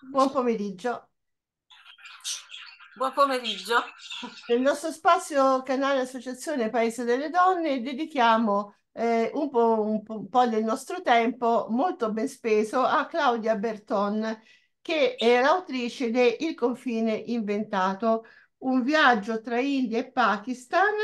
Buon pomeriggio. Buon pomeriggio. Nel nostro spazio canale Associazione Paese delle Donne dedichiamo eh, un, po', un, po', un, po', del nostro tempo molto ben speso a Claudia Berton che è l'autrice di Il confine inventato, un viaggio tra India e Pakistan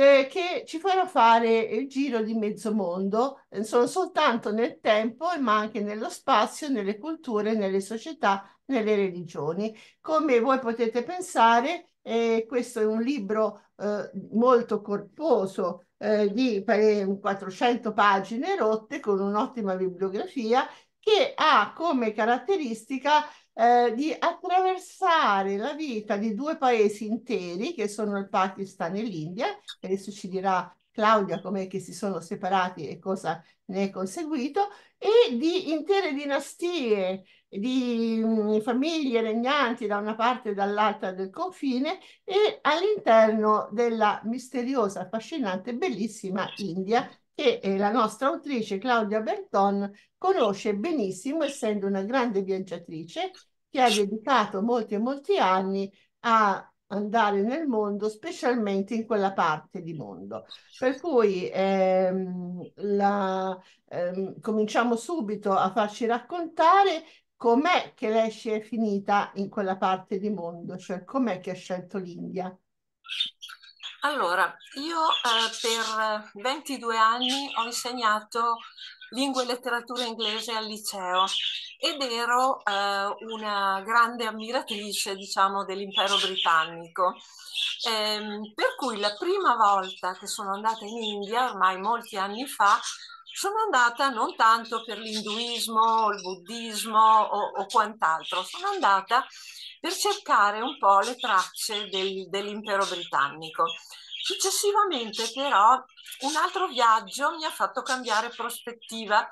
eh, che ci farà fare il giro di mezzo mondo, eh, non soltanto nel tempo, ma anche nello spazio, nelle culture, nelle società, nelle religioni. Come voi potete pensare, eh, questo è un libro eh, molto corposo, di 400 pagine rotte con un'ottima bibliografia che ha come caratteristica eh, di attraversare la vita di due paesi interi che sono il Pakistan e l'India. Adesso ci dirà Claudia com'è che si sono separati e cosa ne è conseguito, e di intere dinastie, di mm, famiglie regnanti da una parte e dall'altra del confine e all'interno della misteriosa, affascinante, bellissima India che la nostra autrice Claudia Berton conosce benissimo, essendo una grande viaggiatrice che ha dedicato molti e molti anni a andare nel mondo, specialmente in quella parte di mondo. Per cui ehm, la, ehm, cominciamo subito a farci raccontare com'è che lei si è finita in quella parte di mondo, cioè com'è che ha scelto l'India. Allora, io eh, per 22 anni ho insegnato lingua e letteratura inglese al liceo ed ero eh, una grande ammiratrice, diciamo, dell'impero britannico. Ehm, per cui la prima volta che sono andata in India, ormai molti anni fa, sono andata non tanto per l'induismo, il buddismo o, o quant'altro, sono andata per cercare un po' le tracce del, dell'impero britannico. Successivamente però un altro viaggio mi ha fatto cambiare prospettiva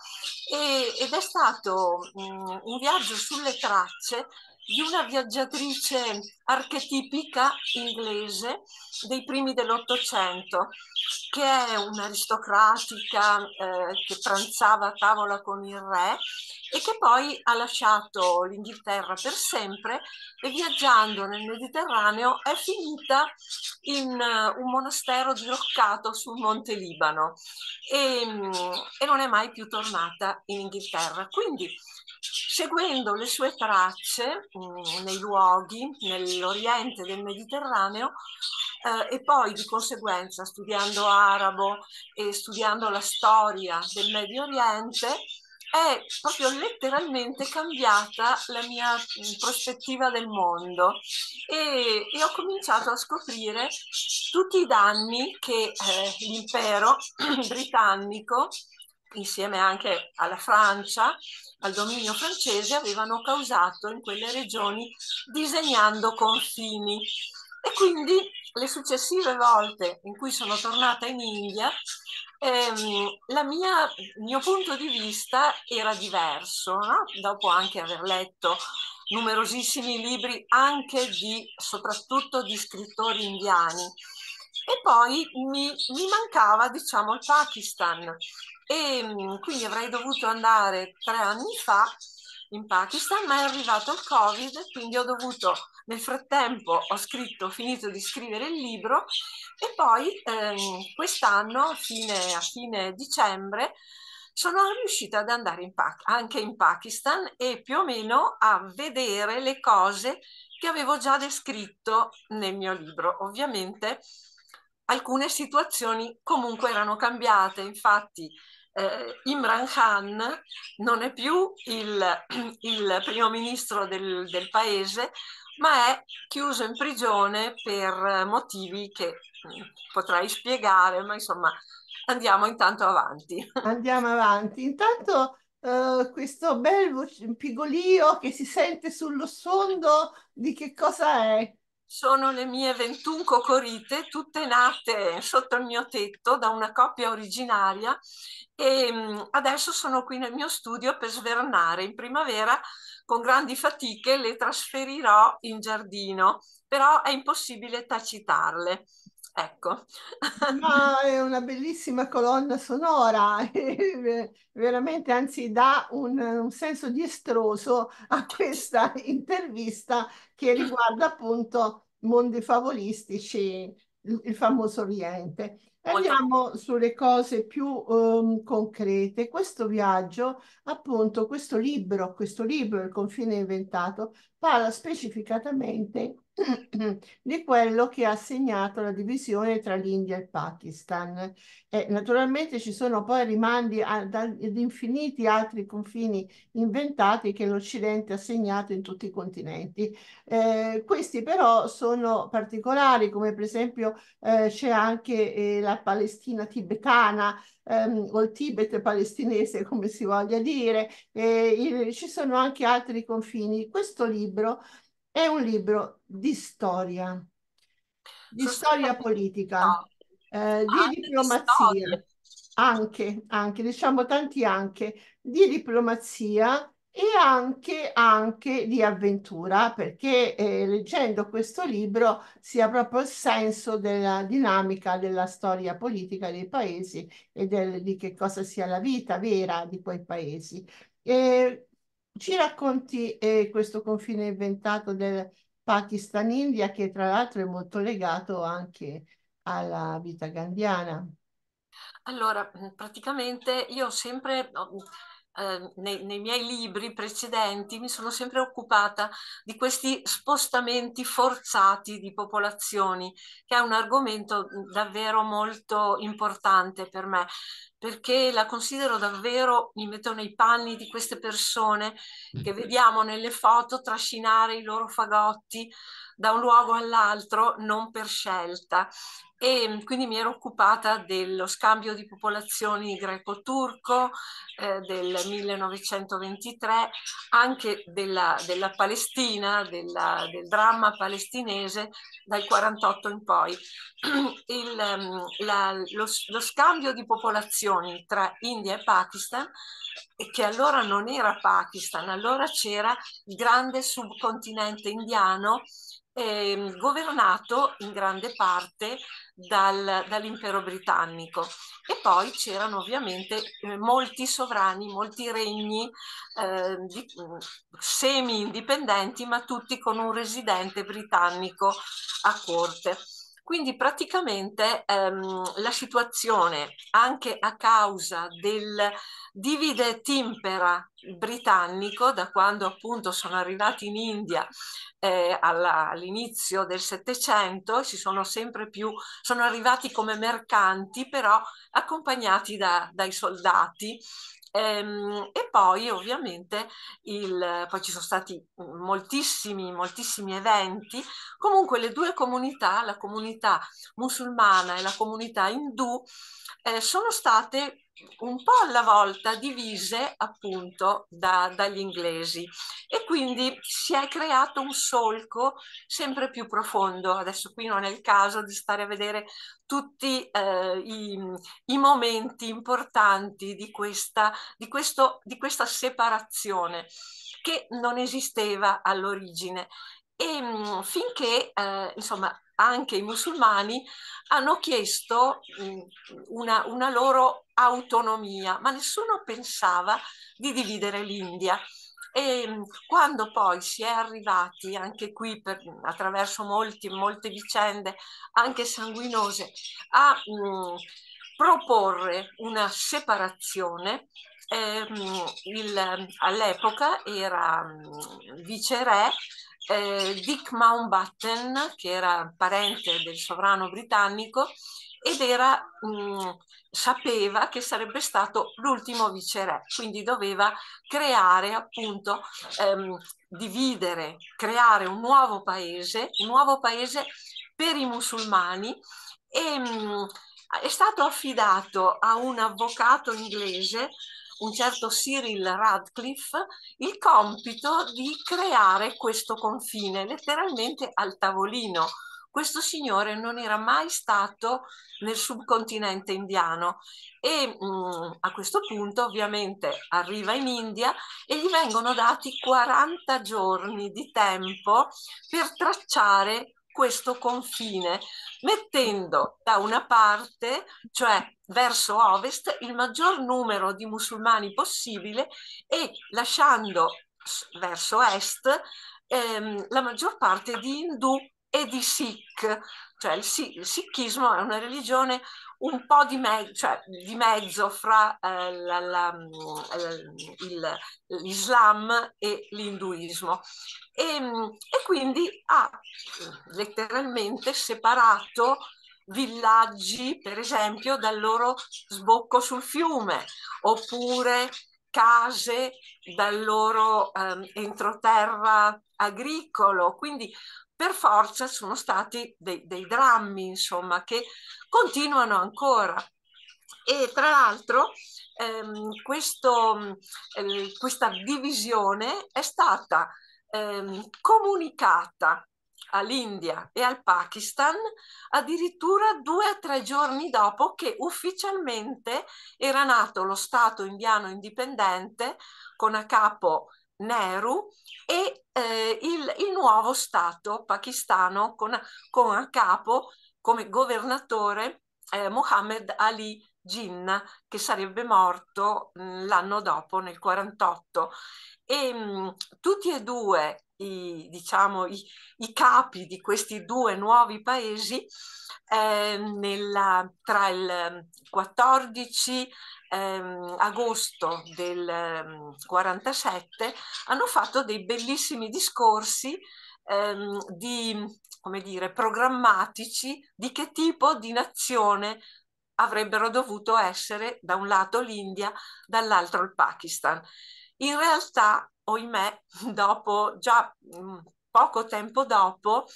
e, ed è stato um, un viaggio sulle tracce di una viaggiatrice archetipica inglese dei primi dell'Ottocento che è un'aristocratica eh, che pranzava a tavola con il re e che poi ha lasciato l'Inghilterra per sempre e viaggiando nel Mediterraneo è finita in uh, un monastero diroccato sul Monte Libano e, mm, e non è mai più tornata in Inghilterra. Quindi seguendo le sue tracce mh, mm, nei luoghi, nell'oriente del Mediterraneo, eh, e poi di conseguenza studiando arabo e studiando la storia del Medio Oriente è proprio letteralmente cambiata la mia mm, prospettiva del mondo e, e ho cominciato a scoprire tutti i danni che eh, l'impero britannico insieme anche alla Francia, al dominio francese, avevano causato in quelle regioni disegnando confini. E quindi le successive volte in cui sono tornata in India, ehm, mia, il mio punto di vista era diverso, no? dopo anche aver letto numerosissimi libri anche di, soprattutto di scrittori indiani. E poi mi, mi mancava, diciamo, il Pakistan. E mm, quindi avrei dovuto andare tre anni fa in Pakistan, ma è arrivato il Covid, quindi ho dovuto, nel frattempo ho scritto, ho finito di scrivere il libro e poi ehm, quest'anno, fine, a fine dicembre, sono riuscita ad andare in pa- anche in Pakistan e più o meno a vedere le cose che avevo già descritto nel mio libro. Ovviamente alcune situazioni comunque erano cambiate, infatti eh, Imran Khan non è più il, il primo ministro del, del, paese, ma è chiuso in prigione per motivi che mm, potrai spiegare, ma insomma andiamo intanto avanti. Andiamo avanti. Intanto eh, questo bel pigolio che si sente sullo sfondo di che cosa è? sono le mie 21 cocorite, tutte nate sotto il mio tetto da una coppia originaria e mm, adesso sono qui nel mio studio per svernare. In primavera con grandi fatiche le trasferirò in giardino, però è impossibile tacitarle. Ecco. Ma è una bellissima colonna sonora, veramente, anzi dà un, un, senso estroso a questa intervista che riguarda appunto mondi favolistici, il famoso Oriente. Andiamo sulle cose più um, concrete. Questo viaggio, appunto, questo libro, questo libro, Il confine inventato, parla specificatamente di quello che ha segnato la divisione tra l'India e il Pakistan. E naturalmente ci sono poi rimandi ad infiniti altri confini inventati che l'Occidente ha segnato in tutti i continenti. Eh, questi però sono particolari, come per esempio eh, c'è anche eh, la Palestina tibetana, ehm, o il Tibet palestinese, come si voglia dire, e, ci sono anche altri confini. Questo libro è un libro di storia, di storia politica, eh, di diplomazia, anche, anche, diciamo tanti anche, di diplomazia e anche, anche di avventura, perché eh, leggendo questo libro si ha proprio il senso della dinamica della storia politica dei paesi e del, di che cosa sia la vita vera di quei paesi. E ci racconti eh, questo confine inventato del Pakistan-India che tra l'altro è molto legato anche alla vita gandhiana? Allora, praticamente io sempre Ehm, nei, nei, miei libri precedenti mi sono sempre occupata di questi spostamenti forzati di popolazioni, che è un argomento mhmm, davvero molto importante per me, perché la considero davvero, mi metto nei panni di queste persone che vediamo nelle foto trascinare i loro fagotti da un luogo all'altro non per scelta e quindi mi ero occupata dello scambio di popolazioni greco-turco eh, del 1923, anche della, della Palestina, della, del dramma palestinese dal 1948 in poi. Il, ehm, la, lo, lo scambio di popolazioni tra India e Pakistan che allora non era Pakistan, allora c'era il grande subcontinente indiano eh, governato in grande parte dal, dall'impero britannico. E poi c'erano ovviamente eh, molti sovrani, molti regni eh, di, mm, semi-indipendenti, ma tutti con un residente britannico a corte. Quindi praticamente ehm, la situazione, anche a causa del divide timpera britannico, da quando appunto sono arrivati in India eh, alla, all'inizio del Settecento, si sono sempre più, sono arrivati come mercanti, però accompagnati da, dai soldati Ehm, e poi ovviamente il, poi ci sono stati moltissimi, moltissimi eventi, comunque le due comunità, la comunità musulmana e la comunità indù, eh, sono state un po' alla volta divise appunto da, dagli inglesi e quindi si è creato un solco sempre più profondo. Adesso qui non è il caso di stare a vedere tutti eh, i, i, momenti importanti di questa, di, questo, di questa separazione che non esisteva all'origine e ehm, mh, finché eh, insomma anche i musulmani hanno chiesto mh, mhmm, una, una, loro autonomia, ma nessuno pensava di dividere l'India. E ehm, quando poi si è arrivati anche qui per, attraverso molti, molte vicende, anche sanguinose, a mhmm, proporre una separazione, eh, all'epoca era mhmm, viceré eh, Dick Mountbatten, che era parente del sovrano britannico, ed era, mh, mm, sapeva che sarebbe stato l'ultimo viceré, quindi doveva creare appunto, ehm, dividere, creare un nuovo paese, un nuovo paese per i musulmani e mh, mm, è stato affidato a un avvocato inglese un certo Cyril Radcliffe, il compito di creare questo confine, letteralmente al tavolino. Questo signore non era mai stato nel subcontinente indiano e mh, mm, a questo punto ovviamente arriva in India e gli vengono dati 40 giorni di tempo per tracciare questo confine, mettendo da una parte, cioè verso ovest, il maggior numero di musulmani possibile e lasciando verso est ehm, la maggior parte di indù e di Sikh, cioè il, il sikhismo è una religione un po' di, me, cioè, di mezzo fra eh, la, la, mm, il, l'Islam e l'induismo e, ehm, e quindi ha mm, letteralmente separato villaggi, per esempio, dal loro sbocco sul fiume, oppure case dal loro ehm, entroterra agricolo, quindi per forza sono stati dei, dei drammi, insomma, che continuano ancora. E tra l'altro ehm, questo, eh, questa divisione è stata ehm, comunicata all'India e al Pakistan addirittura due o tre giorni dopo che ufficialmente era nato lo Stato indiano indipendente con a capo Nehru e eh, il, il, nuovo Stato pakistano con, con a capo come governatore eh, Mohammed Ali Jinnah che sarebbe morto mm, l'anno dopo nel 48 e mh, mm, tutti e due i, diciamo, i, i, capi di questi due nuovi paesi eh, nella, tra il 14 ehm, agosto del 47, ehm, hanno fatto dei bellissimi discorsi ehm, di, come dire, programmatici di che tipo di nazione avrebbero dovuto essere da un lato l'India, dall'altro il Pakistan. In realtà, oimè, dopo, già mm, poco tempo dopo,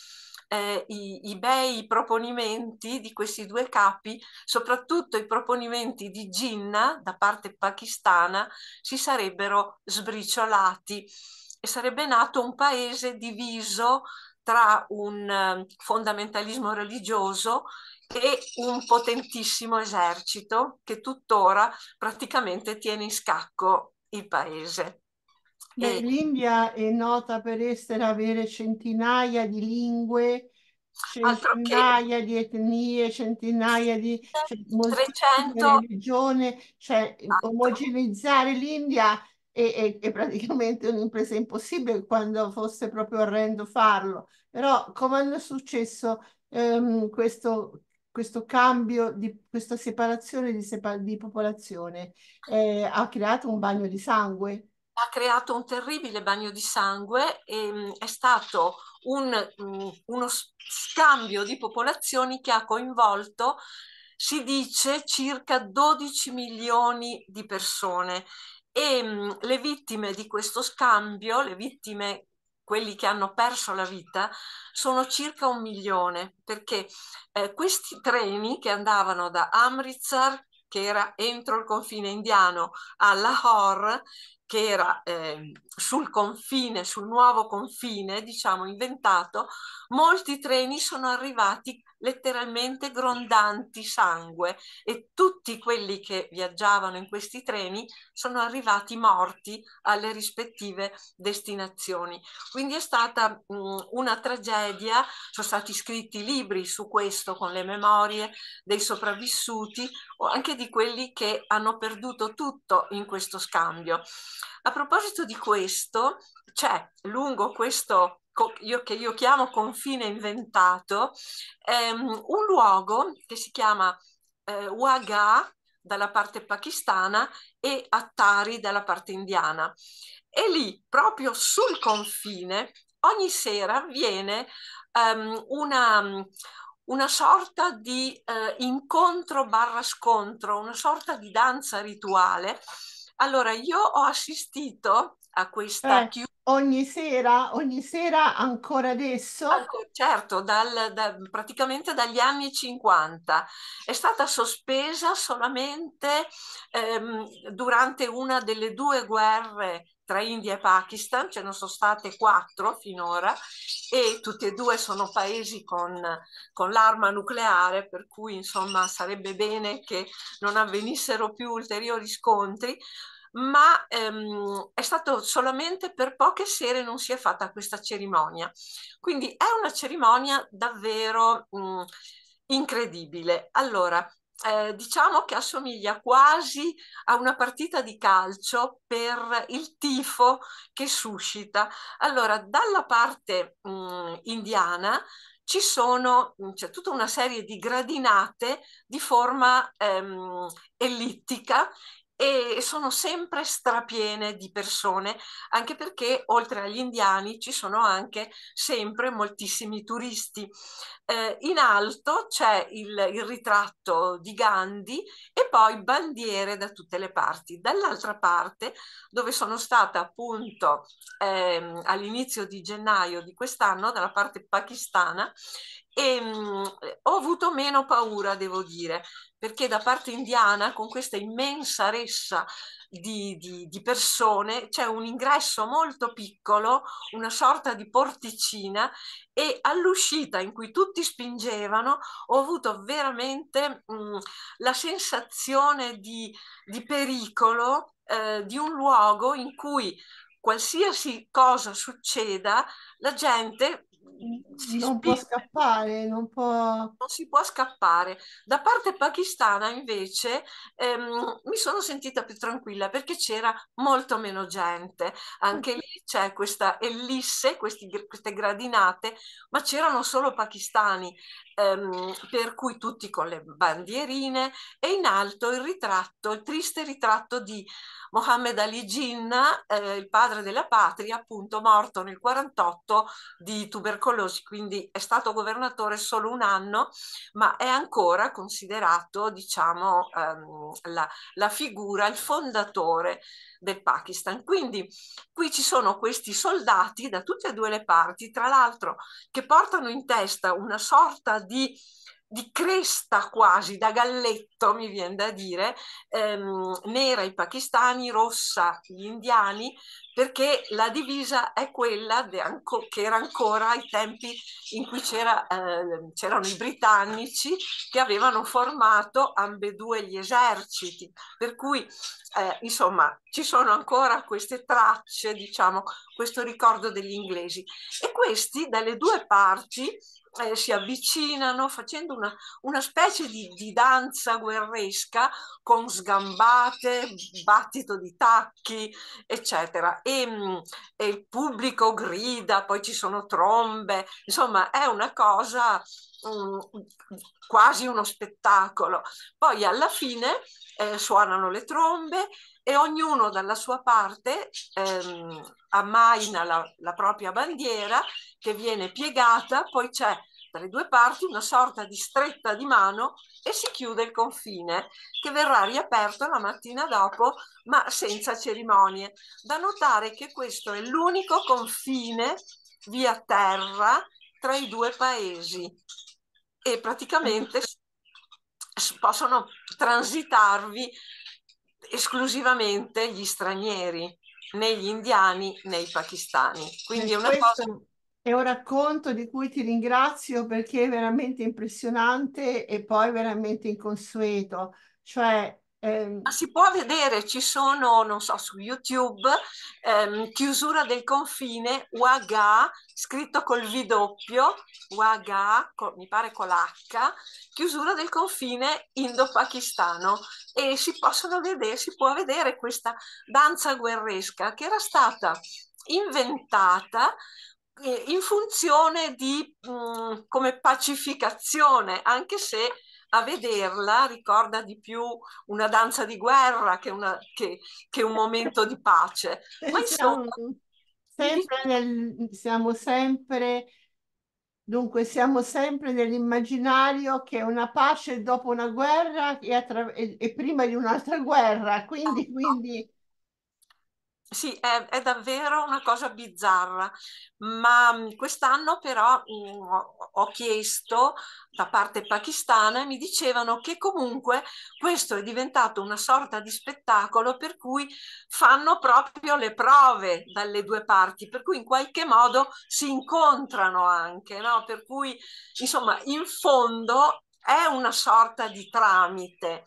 eh, i, i, bei proponimenti di questi due capi, soprattutto i proponimenti di Jinnah da parte pakistana, si sarebbero sbriciolati e sarebbe nato un paese diviso tra un ehm, fondamentalismo religioso e un potentissimo esercito che tuttora praticamente tiene in scacco il paese. Beh, L'India è nota per essere, avere centinaia di lingue, centinaia che... di etnie, centinaia di cioè, 300... religioni, cioè Altro. omogenizzare l'India è, è, è, praticamente un'impresa impossibile quando fosse proprio orrendo farlo. Però come hanno successo ehm, questo, questo cambio, di, questa separazione di, separ- di popolazione? Eh, ha creato un bagno di sangue ha creato un terribile bagno di sangue e mm, è stato un, mm, uno scambio di popolazioni che ha coinvolto, si dice, circa 12 milioni di persone e mm, le vittime di questo scambio, le vittime quelli che hanno perso la vita, sono circa un milione, perché eh, questi treni che andavano da Amritsar, che era entro il confine indiano, a Lahore, che era eh, sul confine, sul nuovo confine, diciamo inventato, molti treni sono arrivati letteralmente grondanti sangue e tutti quelli che viaggiavano in questi treni sono arrivati morti alle rispettive destinazioni. Quindi è stata mh, una tragedia, sono stati scritti libri su questo con le memorie dei sopravvissuti o anche di quelli che hanno perduto tutto in questo scambio. A proposito di questo, c'è lungo questo io, che io chiamo confine inventato, ehm, un luogo che si chiama eh, Waga dalla parte pakistana e Attari dalla parte indiana. E lì, proprio sul confine, ogni sera viene ehm, una, una sorta di eh, incontro barra scontro, una sorta di danza rituale. Allora, io ho assistito a questa eh, chiusura. Ogni sera, ogni sera ancora adesso? Ancora, certo, dal, da, praticamente dagli anni 50. È stata sospesa solamente ehm, durante una delle due guerre tra India e Pakistan, ce ne sono state quattro finora e tutte e due sono paesi con, con, l'arma nucleare, per cui insomma sarebbe bene che non avvenissero più ulteriori scontri ma ehm, è stato solamente per poche sere non si è fatta questa cerimonia. Quindi è una cerimonia davvero mh, mhmm, incredibile. Allora, eh, diciamo che assomiglia quasi a una partita di calcio per il tifo che suscita. Allora, dalla parte mh, mhmm, indiana ci sono mhmm, c'è tutta una serie di gradinate di forma ehm, ellittica e sono sempre strapiene di persone, anche perché oltre agli indiani ci sono anche sempre moltissimi turisti. Eh, in alto c'è il, il, ritratto di Gandhi e poi bandiere da tutte le parti. Dall'altra parte, dove sono stata appunto ehm, all'inizio di gennaio di quest'anno, dalla parte pakistana, e, ehm, mh, ho avuto meno paura, devo dire, perché da parte indiana, con questa immensa ressa di, di, di persone, c'è un ingresso molto piccolo, una sorta di porticina e all'uscita in cui tutti spingevano ho avuto veramente mh, mm, la sensazione di, di pericolo, eh, di un luogo in cui qualsiasi cosa succeda, la gente Mm, non può scappare, non può... Non si può scappare. Da parte pakistana invece ehm, mi sono sentita più tranquilla perché c'era molto meno gente. Anche lì c'è questa ellisse, questi, queste gradinate, ma c'erano solo pakistani, ehm, per cui tutti con le bandierine e in alto il ritratto, il triste ritratto di Mohammed Ali Jinnah, eh, il padre della patria, appunto morto nel 48 di tubercolosi tubercolosi, quindi è stato governatore solo un anno, ma è ancora considerato, diciamo, ehm, la, la figura, il fondatore del Pakistan. Quindi qui ci sono questi soldati da tutte e due le parti, tra l'altro, che portano in testa una sorta di di cresta quasi da galletto, mi viene da dire, ehm, nera i pakistani, rossa gli indiani, perché la divisa è quella anco, che era ancora ai tempi in cui c'era, eh, c'erano i britannici che avevano formato ambedue gli eserciti, per cui eh, insomma ci sono ancora queste tracce, diciamo, questo ricordo degli inglesi. E questi dalle due parti eh, si avvicinano facendo una, una specie di, di, danza guerresca con sgambate, battito di tacchi, eccetera. E, mm, e, il pubblico grida, poi ci sono trombe, insomma è una cosa um, quasi uno spettacolo. Poi alla fine eh, suonano le trombe e ognuno dalla sua parte ehm, ammaina la, la propria bandiera che viene piegata, poi c'è tra le due parti una sorta di stretta di mano e si chiude il confine che verrà riaperto la mattina dopo ma senza cerimonie. Da notare che questo è l'unico confine via terra tra i due paesi e praticamente possono transitarvi esclusivamente gli stranieri, né gli indiani né i pakistani. Quindi eh, è una questo... cosa è un racconto di cui ti ringrazio perché è veramente impressionante e poi veramente inconsueto. Cioè, ehm... si può vedere, ci sono, non so, su YouTube, ehm, chiusura del confine, Waga, scritto col V doppio, Waga, mi pare con l'H, chiusura del confine indo-pakistano e si possono vedere, si può vedere questa danza guerresca che era stata inventata eh, in funzione di mm, come pacificazione, anche se a vederla ricorda di più una danza di guerra che, una, che, che un momento di pace. Ma insomma, sempre nel, siamo sempre, dunque, siamo sempre nell'immaginario che una pace dopo una guerra e, attra- e, e prima di un'altra guerra, quindi, esatto. quindi sì, è, è, davvero una cosa bizzarra, ma mhmm, quest'anno però mh, mhmm, ho chiesto da parte pakistana e mi dicevano che comunque questo è diventato una sorta di spettacolo per cui fanno proprio le prove dalle due parti, per cui in qualche modo si incontrano anche, no? per cui insomma in fondo è una sorta di tramite,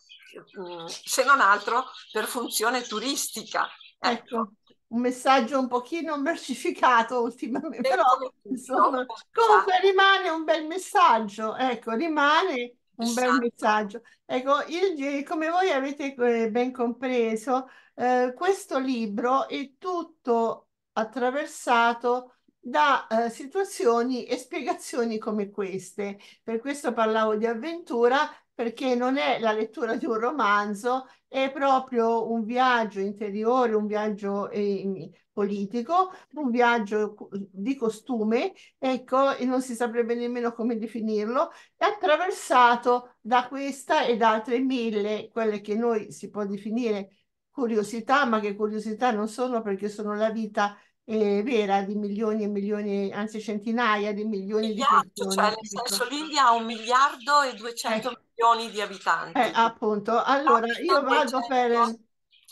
mh, mhmm, se non altro per funzione turistica. Ecco, ecco, un messaggio un pochino mercificato ultimamente, però insomma, comunque rimane un bel messaggio, ecco, rimane un bel esatto. messaggio. Ecco, il, come voi avete eh, ben compreso, eh, questo libro è tutto attraversato da eh, situazioni e spiegazioni come queste. Per questo parlavo di avventura, perché non è la lettura di un romanzo, è proprio un viaggio interiore, un viaggio eh, politico, un viaggio di costume, ecco, e non si saprebbe nemmeno come definirlo, è attraversato da questa e da altre mille, quelle che noi si può definire curiosità, ma che curiosità non sono perché sono la vita eh, vera di milioni e milioni, anzi centinaia di milioni miliardo, di cioè persone. Cioè, nel senso l'India ha un miliardo e duecento eh. milioni di abitanti. Eh, appunto, allora io vado per...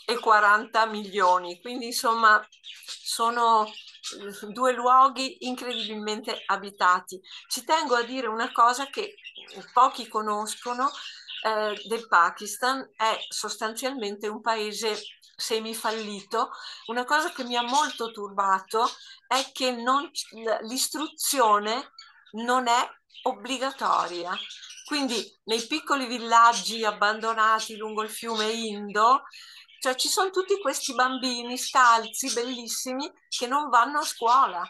E 40 milioni, quindi insomma sono eh, due luoghi incredibilmente abitati. Ci tengo a dire una cosa che pochi conoscono eh, del Pakistan, è sostanzialmente un paese semifallito, una cosa che mi ha molto turbato è che non, l'istruzione non è obbligatoria. Quindi nei piccoli villaggi abbandonati lungo il fiume Indo, cioè ci sono tutti questi bambini scalzi, bellissimi, che non vanno a scuola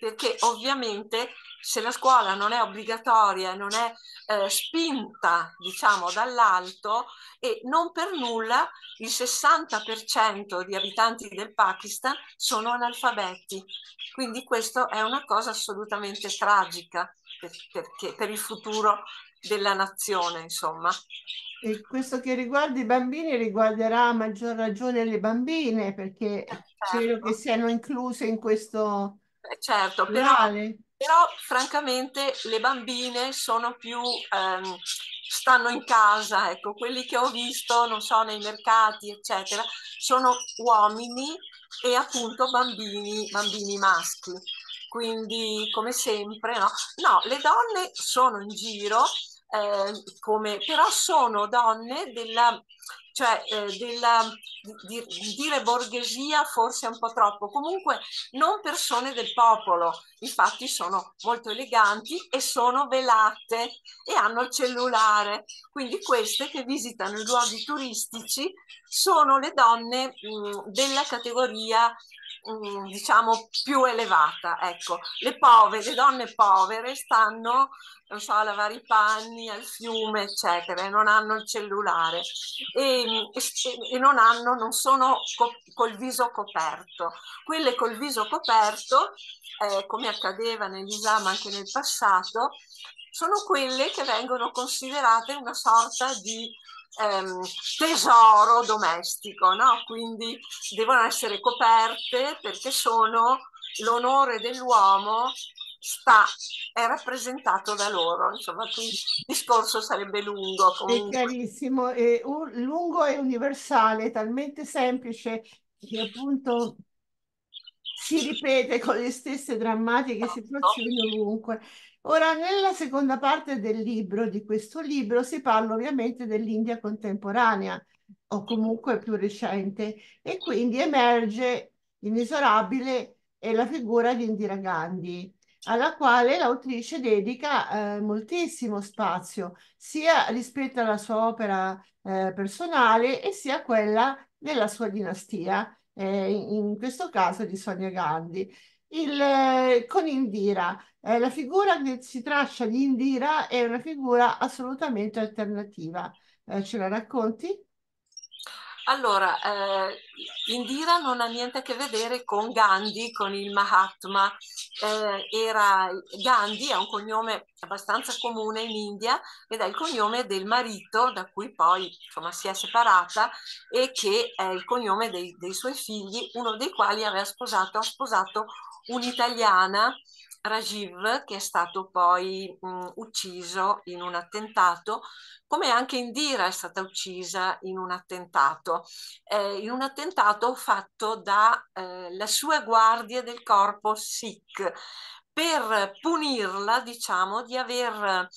perché ovviamente se la scuola non è obbligatoria, e non è eh, spinta, diciamo, dall'alto e non per nulla il 60% di abitanti del Pakistan sono analfabeti. Quindi questo è una cosa assolutamente tragica per, perché, per il futuro della nazione, insomma. E questo che riguarda i bambini riguarderà a maggior ragione le bambine, perché certo. credo che siano incluse in questo eh, certo, però, però, francamente le bambine sono più, ehm, stanno in casa, ecco, quelli che ho visto, non so, nei mercati, eccetera, sono uomini e appunto bambini, bambini maschi. Quindi, come sempre, no? No, le donne sono in giro, eh, come, però sono donne della, cioè eh, della, di, di dire borghesia forse è un po' troppo, comunque non persone del popolo, infatti sono molto eleganti e sono velate e hanno il cellulare, quindi queste che visitano i luoghi turistici sono le donne mh, mm, della categoria Mm, diciamo più elevata. Ecco, le povere, le donne povere stanno, non so, a lavare i panni al fiume, eccetera, e non hanno il cellulare e, e, non, hanno, non sono co- col viso coperto. Quelle col viso coperto, eh, come accadeva nell'Islam anche nel passato, sono quelle che vengono considerate una sorta di ehm, tesoro domestico, no? quindi devono essere coperte perché sono l'onore dell'uomo sta, è rappresentato da loro. Insomma, qui il discorso sarebbe lungo. Comunque. È chiarissimo, è un, lungo e universale, talmente semplice che appunto si ripete con le stesse drammatiche esatto. situazioni ovunque. Ora, nella seconda parte del libro, di questo libro, si parla ovviamente dell'India contemporanea o comunque più recente e quindi emerge inesorabile miserabile la figura di Indira Gandhi, alla quale l'autrice dedica eh, moltissimo spazio, sia rispetto alla sua opera eh, personale e sia quella della sua dinastia, eh, in questo caso di Sonia Gandhi. Il, eh, con Indira. Eh, la figura che si traccia di Indira è una figura assolutamente alternativa. Eh, ce la racconti? Allora, eh, Indira non ha niente a che vedere con Gandhi, con il Mahatma. Eh, era, Gandhi è un cognome abbastanza comune in India ed è il cognome del marito da cui poi insomma, si è separata e che è il cognome dei, dei suoi figli, uno dei quali aveva sposato, ha sposato un'italiana, Rajiv, che è stato poi mh, ucciso in un attentato, come anche Indira è stata uccisa in un attentato, eh, in un attentato fatto dalla eh, sua guardia del corpo Sikh per punirla, diciamo, di aver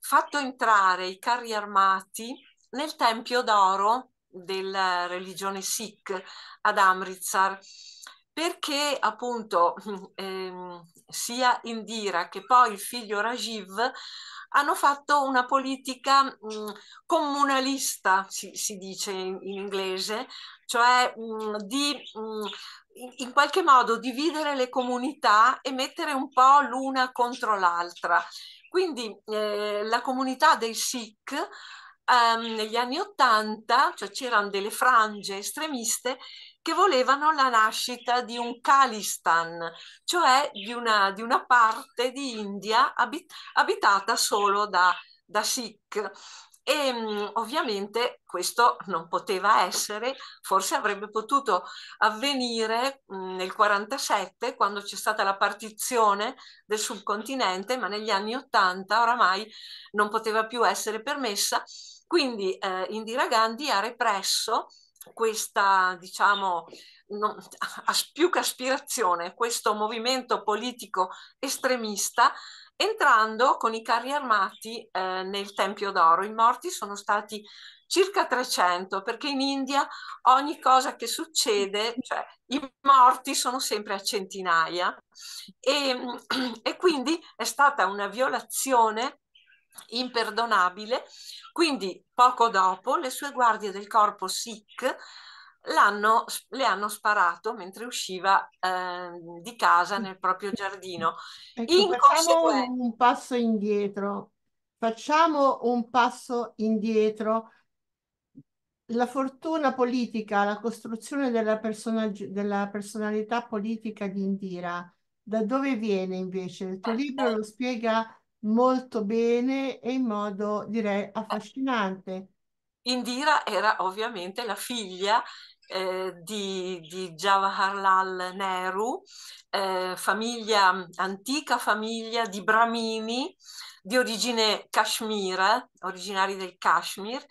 fatto entrare i carri armati nel Tempio d'Oro della eh, religione Sikh ad Amritsar perché appunto ehm, sia Indira che poi il figlio Rajiv hanno fatto una politica mh, mm, comunalista, si, si dice in, in, inglese, cioè mh, mm, di mh, mm, in qualche modo dividere le comunità e mettere un po' l'una contro l'altra. Quindi eh, la comunità dei Sikh ehm, negli anni Ottanta, cioè c'erano delle frange estremiste che volevano la nascita di un Kalistan, cioè di una, di una parte di India abit- abitata solo da, da Sikh. E mm, ovviamente questo non poteva essere, forse avrebbe potuto avvenire mm, nel 47 quando c'è stata la partizione del subcontinente, ma negli anni 80 oramai non poteva più essere permessa. Quindi eh, Indira Gandhi ha represso questa, diciamo, non, as, più che aspirazione, questo movimento politico estremista, entrando con i carri armati eh, nel Tempio d'Oro. I morti sono stati circa 300, perché in India ogni cosa che succede, cioè i morti sono sempre a centinaia e, e quindi è stata una violazione imperdonabile quindi poco dopo le sue guardie del corpo SIC le hanno sparato mentre usciva eh, di casa nel proprio giardino. Ecco, In facciamo conseguenza... un passo indietro. Facciamo un passo indietro. La fortuna politica, la costruzione della, person della personalità politica di Indira, da dove viene invece? Il tuo libro lo spiega molto bene e in modo direi affascinante. Indira era ovviamente la figlia eh, di, di, Jawaharlal Nehru, eh, famiglia, antica famiglia di Brahmini di origine Kashmir, originari del Kashmir,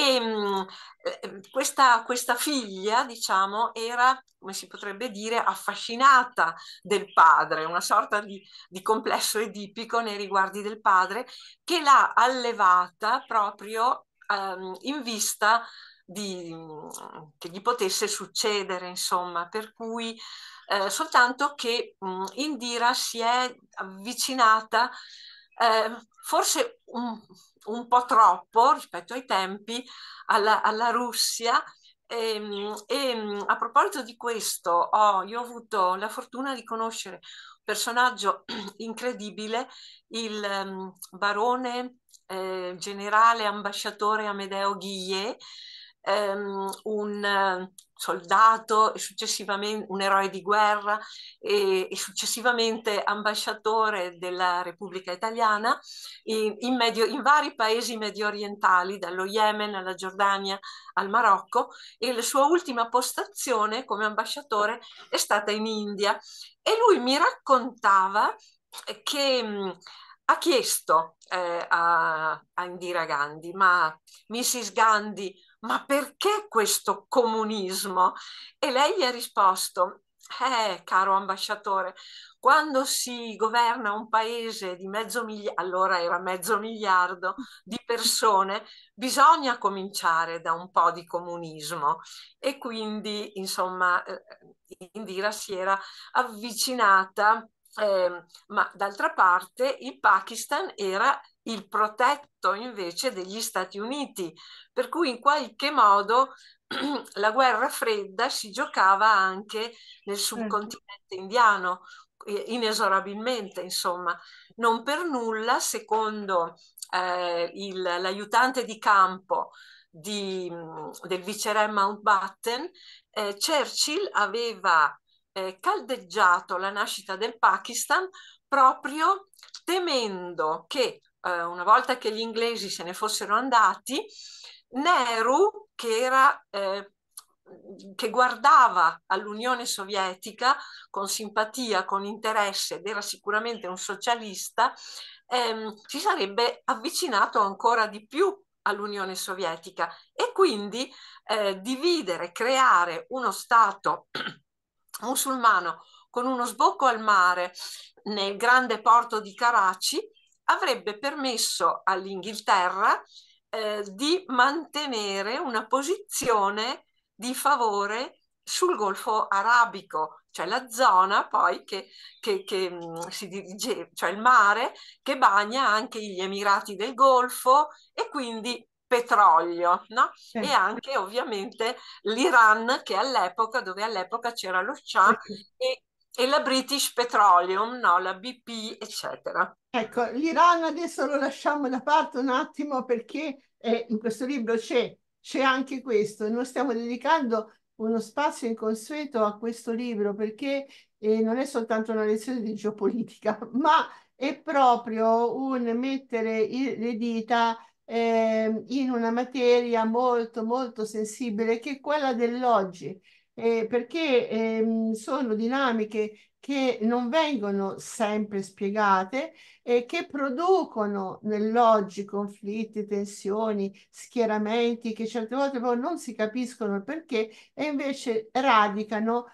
e mm, eh, questa, questa, figlia, diciamo, era, come si potrebbe dire, affascinata del padre, una sorta di, di complesso edipico nei riguardi del padre, che l'ha allevata proprio ehm, in vista di, mm, che gli potesse succedere, insomma, per cui eh, soltanto che mh, mm, Indira si è avvicinata eh, forse un, un po' troppo rispetto ai tempi alla, alla Russia. E, ehm, e, ehm, a proposito di questo, oh, io ho avuto la fortuna di conoscere un personaggio incredibile, il um, barone eh, generale ambasciatore Amedeo Guillet ehm, un eh, soldato successivamente un eroe di guerra e, e successivamente ambasciatore della Repubblica Italiana in, in, medio, in, vari paesi medio orientali, dallo Yemen alla Giordania al Marocco e la sua ultima postazione come ambasciatore è stata in India e lui mi raccontava che mm, ha chiesto eh, a, a Indira Gandhi, ma Mrs. Gandhi ma perché questo comunismo? E lei gli ha risposto, eh, caro ambasciatore, quando si governa un paese di mezzo miliardo, allora era mezzo miliardo di persone, bisogna cominciare da un po' di comunismo. E quindi, insomma, eh, Indira si era avvicinata, eh, ma d'altra parte il Pakistan era il protetto invece degli Stati Uniti, per cui in qualche modo la guerra fredda si giocava anche nel certo. subcontinente indiano, inesorabilmente, insomma. Non per nulla, secondo eh, il, l'aiutante di campo di, del viceré Mountbatten, eh, Churchill aveva eh, caldeggiato la nascita del Pakistan proprio temendo che eh, una volta che gli inglesi se ne fossero andati, Nehru, che era eh, che guardava all'Unione Sovietica con simpatia, con interesse ed era sicuramente un socialista, ehm, si sarebbe avvicinato ancora di più all'Unione Sovietica e quindi eh, dividere, creare uno Stato musulmano con uno sbocco al mare nel grande porto di Karachi avrebbe permesso all'Inghilterra eh, di mantenere una posizione di favore sul Golfo Arabico, cioè la zona poi che, che, che mm, si dirige, cioè il mare che bagna anche gli Emirati del Golfo e quindi petrolio, no? Sì. E anche ovviamente l'Iran che all'epoca, dove all'epoca c'era lo Shah sì. e e la British Petroleum, no? la BP, eccetera. Ecco, l'Iran adesso lo lasciamo da parte un attimo perché eh, in questo libro c'è, c'è anche questo. Noi stiamo dedicando uno spazio inconsueto a questo libro perché eh, non è soltanto una lezione di geopolitica, ma è proprio un mettere il, le dita eh, in una materia molto molto sensibile che è quella dell'oggi eh, perché ehm, sono dinamiche che non vengono sempre spiegate e che producono nell'oggi conflitti, tensioni, schieramenti che certe volte poi non si capiscono perché e invece radicano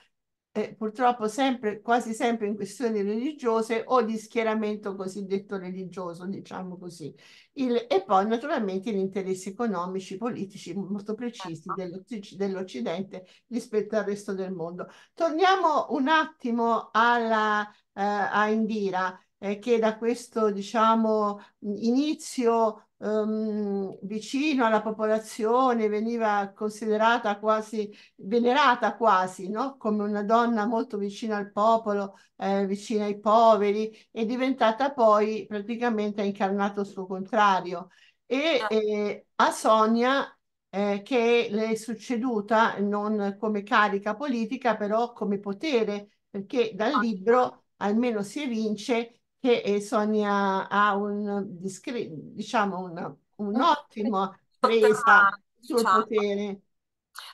eh, purtroppo sempre, quasi sempre in questioni religiose o di schieramento cosiddetto religioso, diciamo così. Il, e poi naturalmente gli interessi economici, politici molto precisi certo. dell'Occidente rispetto al resto del mondo. Torniamo un attimo alla, eh, a Indira, eh, che da questo diciamo, inizio ehm, vicino alla popolazione, veniva considerata quasi, venerata quasi, no? come una donna molto vicina al popolo, eh, vicina ai poveri, è diventata poi praticamente ha incarnato il suo contrario. E ah. eh, a Sonia eh, che le è succeduta non come carica politica, però come potere, perché dal ah. libro almeno si evince che eh, Sonia ha un, diciamo, un, un'ottima presa sul diciamo. potere.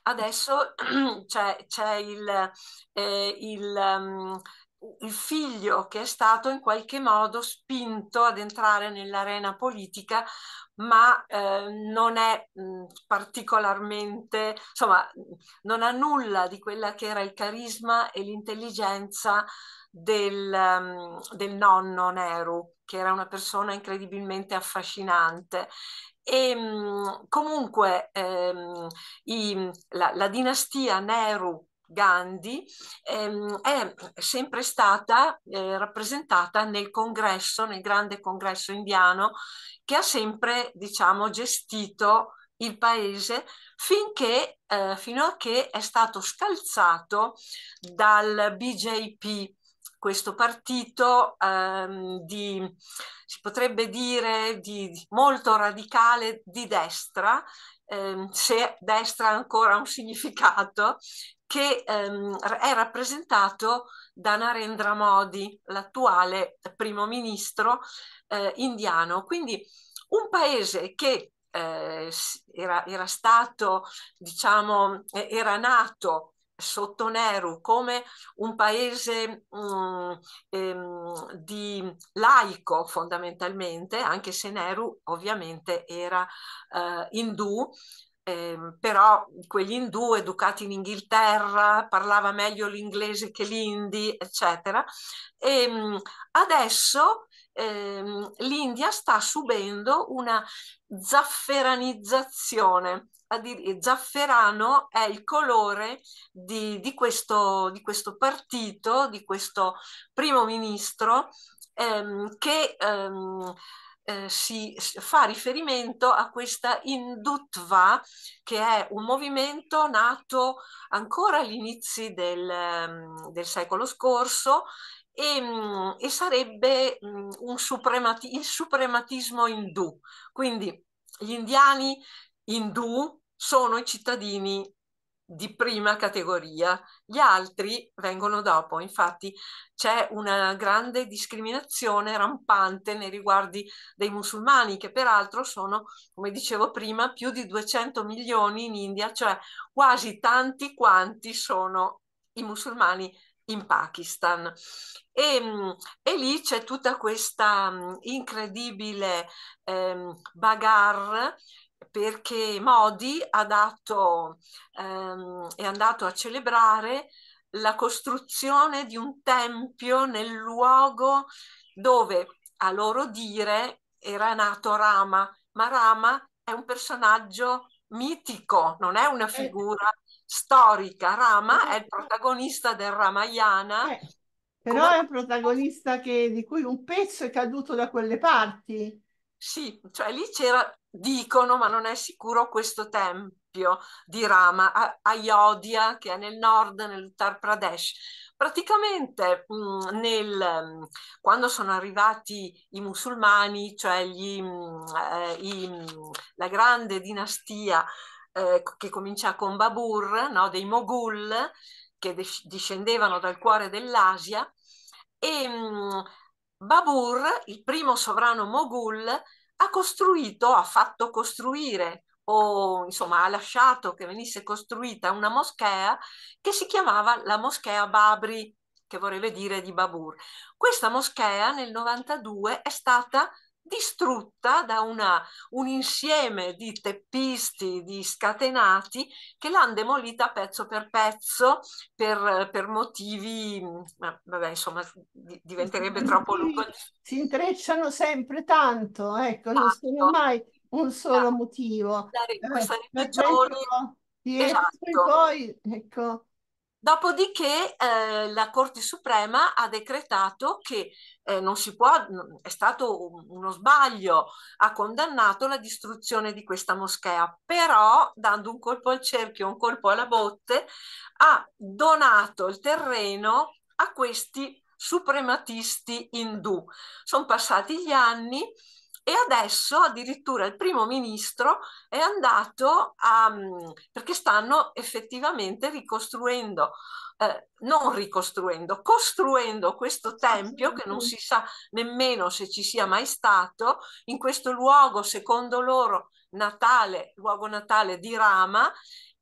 Adesso c'è, c'è il, eh, il, um, il, figlio che è stato in qualche modo spinto ad entrare nell'arena politica ma eh, non è mh, mhmm, particolarmente, insomma, non ha nulla di quella che era il carisma e l'intelligenza del, um, del nonno Nehru, che era una persona incredibilmente affascinante. E mhmm, comunque ehm, i, la, la, dinastia Nehru Gandhi ehm, è sempre stata eh, rappresentata nel congresso, nel grande congresso indiano che ha sempre diciamo, gestito il paese finché, eh, fino a che è stato scalzato dal BJP, questo partito ehm, di, si potrebbe dire, di, di molto radicale di destra, ehm, se destra ha ancora un significato, che ehm, è rappresentato da Narendra Modi, l'attuale primo ministro eh, indiano. Quindi un paese che eh, era, era, stato, diciamo, era nato sotto Nehru come un paese mh, mm, ehm, di laico fondamentalmente, anche se Nehru ovviamente era eh, indù, eh, però quegli indù educati in Inghilterra parlava meglio l'inglese che l'indi, eccetera. E, ehm, adesso eh, l'India sta subendo una zafferanizzazione. Zafferano è il colore di, di, questo, di questo partito, di questo primo ministro ehm, che ehm, eh, si fa riferimento a questa Hindutva, che è un movimento nato ancora agli inizi del, mm, del secolo scorso e, mm, e sarebbe mm, supremati, il suprematismo indù. Quindi gli indiani indù sono i cittadini di prima categoria, gli altri vengono dopo. Infatti c'è una grande discriminazione rampante nei riguardi dei musulmani, che peraltro sono, come dicevo prima, più di 200 milioni in India, cioè quasi tanti quanti sono i musulmani in Pakistan. E, ehm, e, lì c'è tutta questa incredibile eh, bagarre perché Modi dato, ehm, è andato a celebrare la costruzione di un tempio nel luogo dove, a loro dire, era nato Rama, ma Rama è un personaggio mitico, non è una eh. figura storica. Rama è il esatto. protagonista del Ramayana. Eh, però come... è un protagonista che, di cui un pezzo è caduto da quelle parti. Sì, cioè lì c'era dicono, ma non è sicuro, questo tempio di Rama a, Ayodhya, che è nel nord, nell'Uttar Pradesh. Praticamente nel, quando sono arrivati i musulmani, cioè gli, eh, i, la grande dinastia eh, che comincia con Babur, no, dei Moghul, che de- discendevano dal cuore dell'Asia, e mh, Babur, il primo sovrano Moghul, ha costruito, ha fatto costruire o insomma ha lasciato che venisse costruita una moschea che si chiamava la moschea Babri, che vorrebbe dire di Babur. Questa moschea nel 92 è stata distrutta da una, un insieme di teppisti, di scatenati che l'hanno demolita pezzo per pezzo per, per motivi, ma, vabbè, insomma, diventerebbe troppo lungo. Si intrecciano sempre tanto, ecco, tanto. non sono mai un solo da, esatto. motivo. Dare questa eh, regione... esatto. e poi, ecco, Dopodiché eh, la Corte Suprema ha decretato che eh, non si può, è stato uno sbaglio, ha condannato la distruzione di questa moschea, però dando un colpo al cerchio, un colpo alla botte, ha donato il terreno a questi suprematisti indù. Sono passati gli anni, e adesso addirittura il primo ministro è andato a... Mm, perché stanno effettivamente ricostruendo, eh, non ricostruendo, costruendo questo tempio che non si sa nemmeno se ci sia mai stato, in questo luogo, secondo loro, natale, luogo natale di Rama,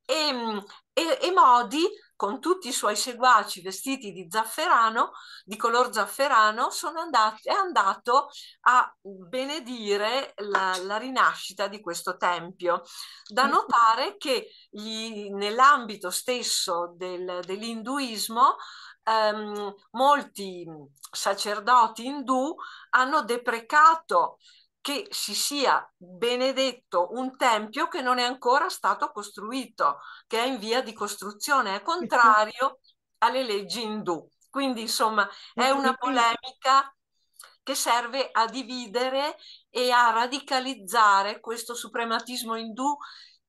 e, mm, e, e Modi con tutti i suoi seguaci vestiti di zafferano, di color zafferano, andati, è andato a benedire la, la, rinascita di questo tempio. Da mm. notare che nell'ambito stesso del, dell'induismo ehm, molti sacerdoti indù hanno deprecato che si sia benedetto un tempio che non è ancora stato costruito, che è in via di costruzione, è contrario alle leggi indù. Quindi insomma è una polemica che serve a dividere e a radicalizzare questo suprematismo indù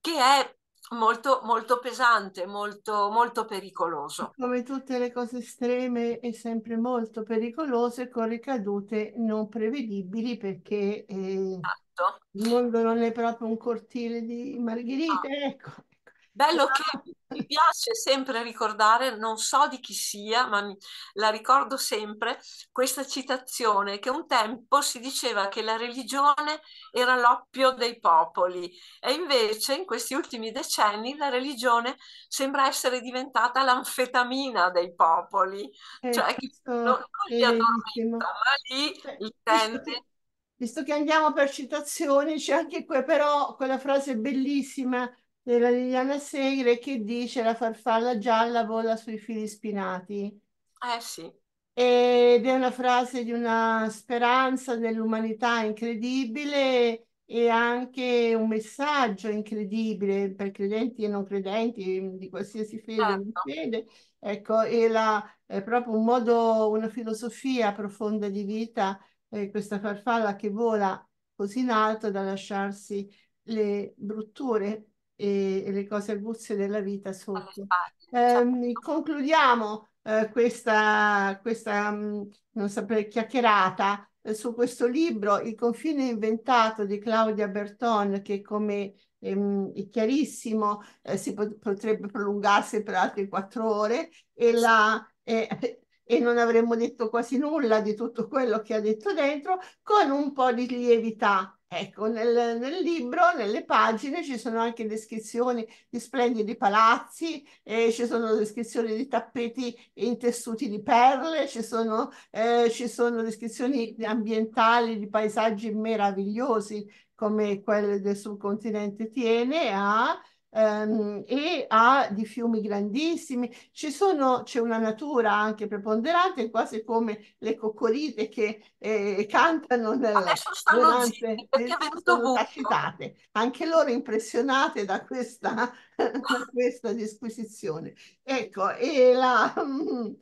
che è molto, molto pesante, molto, molto pericoloso. Come tutte le cose estreme è sempre molto pericoloso e con ricadute non prevedibili perché eh, esatto. il mondo non è proprio un cortile di margherite, no. Ah. ecco. Bello che mi piace sempre ricordare, non so di chi sia, ma mi, la ricordo sempre, questa citazione che un tempo si diceva che la religione era l'oppio dei popoli e invece in questi ultimi decenni la religione sembra essere diventata l'anfetamina dei popoli, eh, cioè che non, non addormenta, ma lì cioè, il tente visto che andiamo per citazioni, c'è anche que, però quella frase bellissima della Liliana Segre che dice la farfalla gialla vola sui fili spinati. Eh sì. Ed è una frase di una speranza dell'umanità incredibile e anche un messaggio incredibile per credenti e non credenti di qualsiasi fede, certo. fede. Ecco, e la, è proprio un modo, una filosofia profonda di vita, eh, questa farfalla che vola così in alto da lasciarsi le brutture e, e le cose aguzze della vita sotto. Eh, concludiamo eh, questa, questa mm, non saprei, chiacchierata eh, su questo libro, Il confine inventato di Claudia Berton, che come ehm, è chiarissimo, eh, si potrebbe prolungarsi per altre quattro ore e, la, eh, e, non avremmo detto quasi nulla di tutto quello che ha detto dentro, con un po' di lievità Ecco, nel, nel, libro, nelle pagine, ci sono anche descrizioni di splendidi palazzi, eh, ci sono descrizioni di tappeti in tessuti di perle, ci sono, eh, ci sono descrizioni ambientali di paesaggi meravigliosi come quelli del subcontinente tiene a ehm, e ha di fiumi grandissimi. Ci sono, c'è una natura anche preponderante, quasi come le coccorite che eh, cantano nel, Adesso stanno citate, anche loro impressionate da questa, da questa disquisizione. Ecco, e la...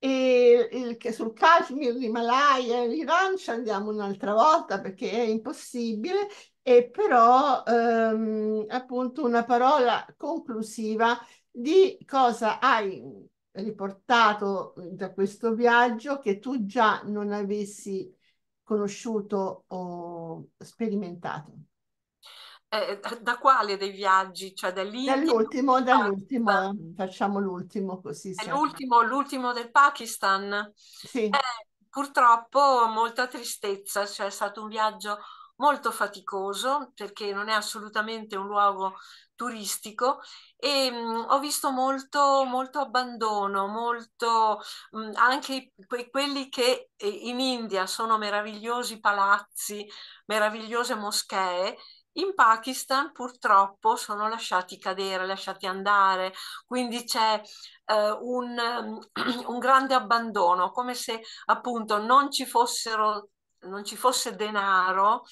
e il, che sul Kashmir, l'Himalaya, l'Iran ci andiamo un'altra volta perché è impossibile e però ehm, appunto una parola conclusiva di cosa hai riportato mm, da questo viaggio che tu già non avessi conosciuto o sperimentato. Eh, eh da, quale dei viaggi? Cioè dall'ultimo, dall'ultimo, facciamo l'ultimo così. L'ultimo, l'ultimo del Pakistan. Sì. Eh, purtroppo molta tristezza, cioè è stato un viaggio molto faticoso perché non è assolutamente un luogo turistico e mh, mm, ho visto molto, molto abbandono, molto, mh, mm, anche que- quelli che eh, in India sono meravigliosi palazzi, meravigliose moschee, in Pakistan purtroppo sono lasciati cadere, lasciati andare, quindi c'è eh, un, um, un grande abbandono, come se appunto non ci fossero non ci fosse denaro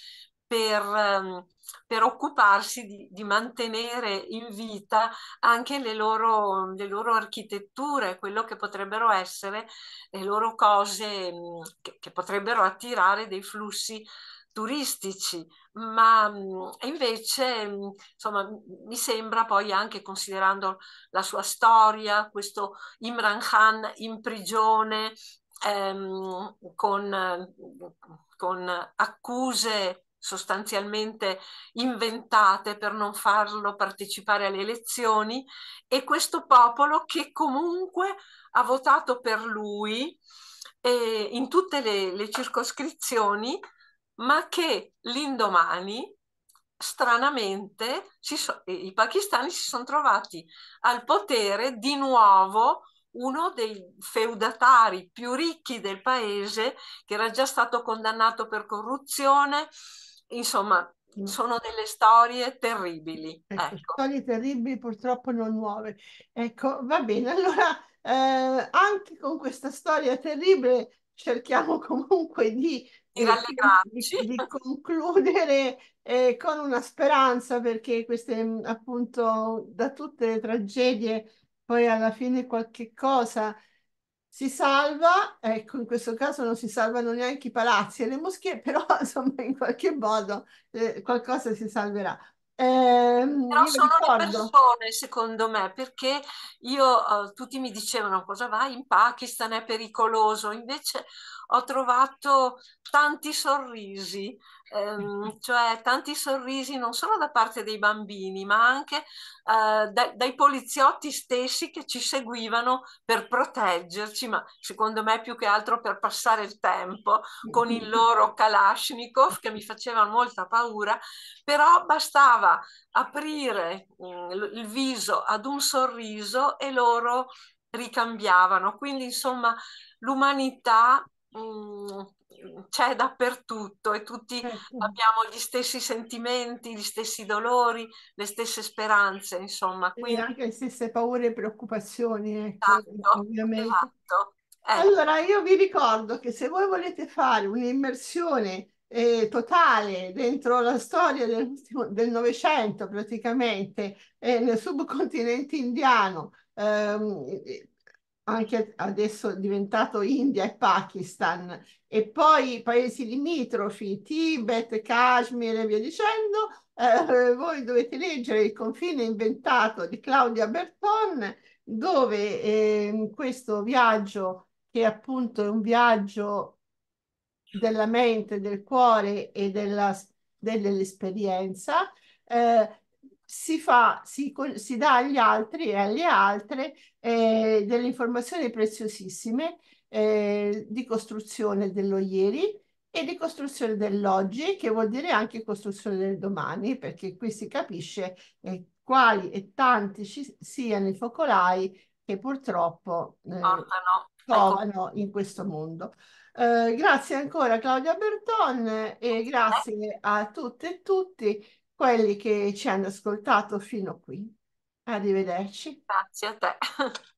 per, ehm, per occuparsi di, di, mantenere in vita anche le loro, le loro, architetture, quello che potrebbero essere le loro cose mm, che, che potrebbero attirare dei flussi turistici, ma mm, invece mm, insomma, mi sembra poi anche considerando la sua storia, questo Imran Khan in prigione ehm, con, con accuse sostanzialmente inventate per non farlo partecipare alle elezioni e questo popolo che comunque ha votato per lui eh, in tutte le, le circoscrizioni, ma che l'indomani stranamente so, i pakistani si sono trovati al potere di nuovo uno dei feudatari più ricchi del paese che era già stato condannato per corruzione, insomma mm. sono delle storie terribili. Ecco, ecco, Storie terribili purtroppo non nuove. Ecco, va bene, allora eh, anche con questa storia terribile cerchiamo comunque di, di, di, di concludere eh, con una speranza perché queste appunto da tutte le tragedie poi alla fine qualche cosa si salva, ecco in questo caso non si salvano neanche i palazzi e le moschee, però insomma in qualche modo eh, qualcosa si salverà. Eh, Però sono ricordo. le persone, secondo me, perché io eh, tutti mi dicevano cosa vai in Pakistan è pericoloso, invece ho trovato tanti sorrisi ehm, cioè tanti sorrisi non solo da parte dei bambini, ma anche eh, da, dai poliziotti stessi che ci seguivano per proteggerci, ma secondo me più che altro per passare il tempo con il loro Kalashnikov che mi faceva molta paura, però bastava aprire eh, il viso ad un sorriso e loro ricambiavano. Quindi, insomma, l'umanità mh, mm, c'è dappertutto e tutti abbiamo gli stessi sentimenti, gli stessi dolori, le stesse speranze, insomma. Quindi... E anche le stesse paure e preoccupazioni, ecco, esatto, ovviamente. Esatto. Eh. Allora, io vi ricordo che se voi volete fare un'immersione eh, totale dentro la storia del Novecento praticamente, eh, nel subcontinente indiano, ehm, anche adesso diventato India e Pakistan, e poi paesi limitrofi, Tibet, Kashmir e via dicendo, eh, voi dovete leggere Il confine inventato di Claudia Berton, dove eh, questo viaggio, che appunto è un viaggio della mente, del cuore e della, dell'esperienza, eh, si, fa, si, si dà agli altri e alle altre eh, delle informazioni preziosissime eh, di costruzione dello ieri e di costruzione dell'oggi, che vuol dire anche costruzione del domani, perché qui si capisce eh, quali e tanti ci siano i focolai che purtroppo eh, Portano. Ecco. trovano in questo mondo. Eh, grazie ancora Claudia Berton e grazie a tutte e tutti quelli che ci hanno ascoltato fino qui. Arrivederci. Grazie a te.